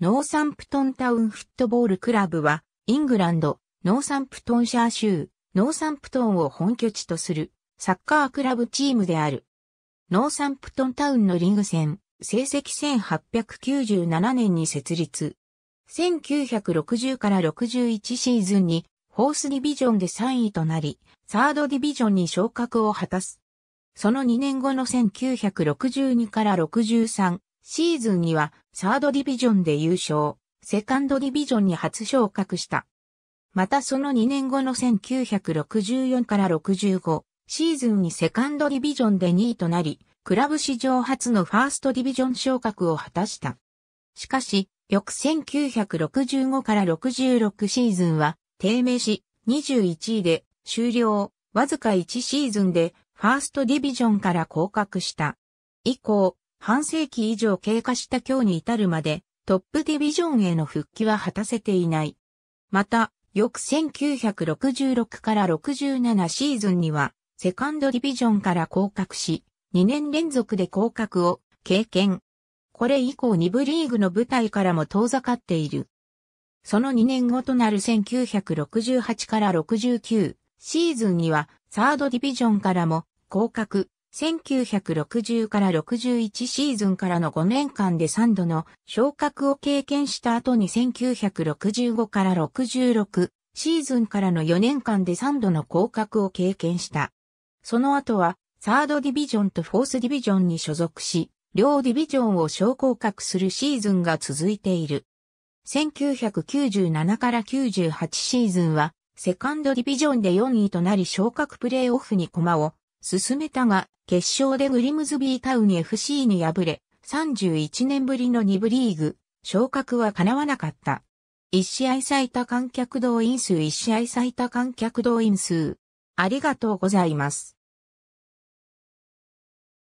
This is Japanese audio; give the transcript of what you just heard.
ノーサンプトンタウンフットボールクラブは、イングランド、ノーサンプトンシャー州、ノーサンプトンを本拠地とする、サッカークラブチームである。ノーサンプトンタウンのリーグ戦、成績1897年に設立。1960から61シーズンに、ホースディビジョンで3位となり、サードディビジョンに昇格を果たす。その2年後の1962から63、シーズンにはサードディビジョンで優勝、セカンドディビジョンに初昇格した。またその2年後の1964から65シーズンにセカンドディビジョンで2位となり、クラブ史上初のファーストディビジョン昇格を果たした。しかし、翌1965から66シーズンは低迷し、21位で終了、わずか1シーズンでファーストディビジョンから降格した。以降、半世紀以上経過した今日に至るまで、トップディビジョンへの復帰は果たせていない。また、翌1966から67シーズンには、セカンドディビジョンから降格し、2年連続で降格を経験。これ以降2部リーグの舞台からも遠ざかっている。その2年後となる1968から69シーズンにはサードディビジョンからも降格、1960から61シーズンからの5年間で3度の昇格を経験した後に1965から66シーズンからの4年間で3度の降格を経験した。その後はサードディビジョンとフォースディビジョンに所属し、両ディビジョンを昇降格するシーズンが続いている。1997から98シーズンは、セカンドディビジョンで4位となり昇格プレーオフに駒を進めたが、決勝でグリムズビータウン FC に敗れ、31年ぶりの2部リーグ、昇格は叶わなかった。1試合最多観客動員数1試合最多観客動員数。ありがとうございます。